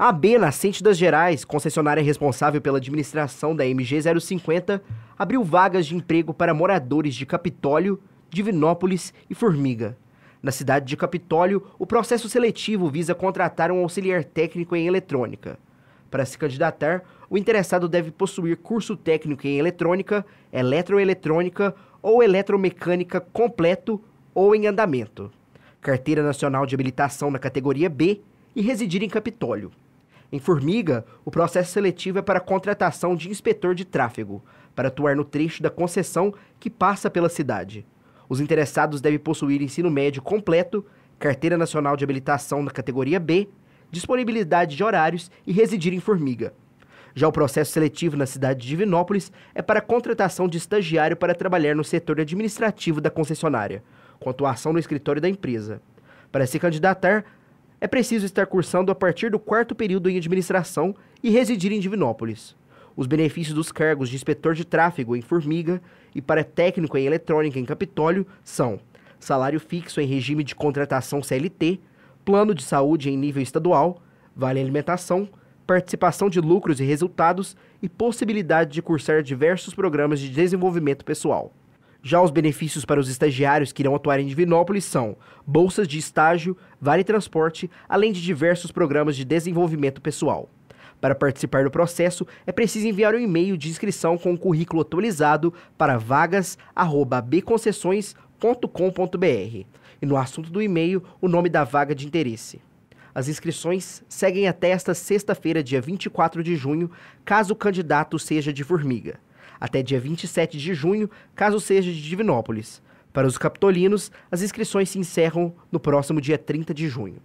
A AB, Nascente das Gerais, concessionária responsável pela administração da MG050, abriu vagas de emprego para moradores de Capitólio, Divinópolis e Formiga. Na cidade de Capitólio, o processo seletivo visa contratar um auxiliar técnico em eletrônica. Para se candidatar, o interessado deve possuir curso técnico em eletrônica, eletroeletrônica ou eletromecânica completo ou em andamento, carteira nacional de habilitação na categoria B e residir em Capitólio. Em Formiga, o processo seletivo é para contratação de inspetor de tráfego, para atuar no trecho da concessão que passa pela cidade. Os interessados devem possuir ensino médio completo, carteira nacional de habilitação na categoria B, disponibilidade de horários e residir em Formiga. Já o processo seletivo na cidade de Divinópolis é para contratação de estagiário para trabalhar no setor administrativo da concessionária, com atuação no escritório da empresa. Para se candidatar, é preciso estar cursando a partir do quarto período em administração e residir em Divinópolis. Os benefícios dos cargos de inspetor de tráfego em Formiga e para técnico em eletrônica em Capitólio são salário fixo em regime de contratação CLT, plano de saúde em nível estadual, vale alimentação, participação de lucros e resultados e possibilidade de cursar diversos programas de desenvolvimento pessoal. Já os benefícios para os estagiários que irão atuar em Divinópolis são bolsas de estágio, vale transporte, além de diversos programas de desenvolvimento pessoal. Para participar do processo, é preciso enviar um e-mail de inscrição com o um currículo atualizado para vagas@bconcessões.com.br e no assunto do e-mail o nome da vaga de interesse. As inscrições seguem até esta sexta-feira, dia 24 de junho, caso o candidato seja de formiga até dia 27 de junho, caso seja de Divinópolis. Para os capitolinos, as inscrições se encerram no próximo dia 30 de junho.